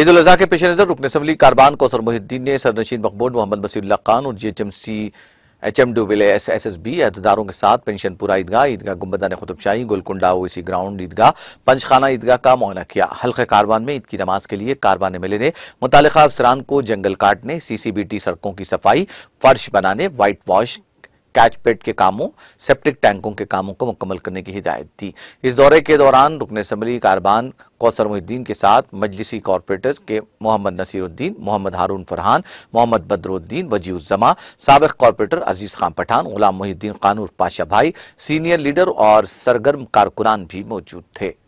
ईद उल के पेश नजर रुकन असम्बली कारबान कौसर मोहिद्दीन ने नशीन मकबूल मोहम्मद बसील्ला खान और G H M C H M W S S S B अहदेदारों के साथ पेंशनपुरा ईदगाह ईदगाह गुम्बदा ने खुतबशाही गोलकुंडा ओसी ग्राउंड ईदगाह पंचखाना ईदगाह का मुआयना किया हल्के कारबान में ईद की नमाज के लिए कारबान एम ए ने मुतल अफसरान को जंगल काटने सी सी बी टी सड़कों की सफाई फर्श बनाने वाइट वॉश कैच पेट के कामों सेप्टिक टैंकों के कामों को मुकम्मल करने की हिदायत दी इस दौरे के दौरान रुकन असम्बली कारबान कौसर मुहिद्दीन के साथ मजलिसी कॉरपोरेटर्स के मोहम्मद नसीरुद्दीन मोहम्मद हारून फरहान मोहम्मद बदरुद्दीन वजीउजमा सबक कॉरपोरेटर अजीज़ खान पठान गुलाम मुहिद्दीन कानूर पाशा भाई सीनियर लीडर और सरगर्म कारकुनान भी मौजूद थे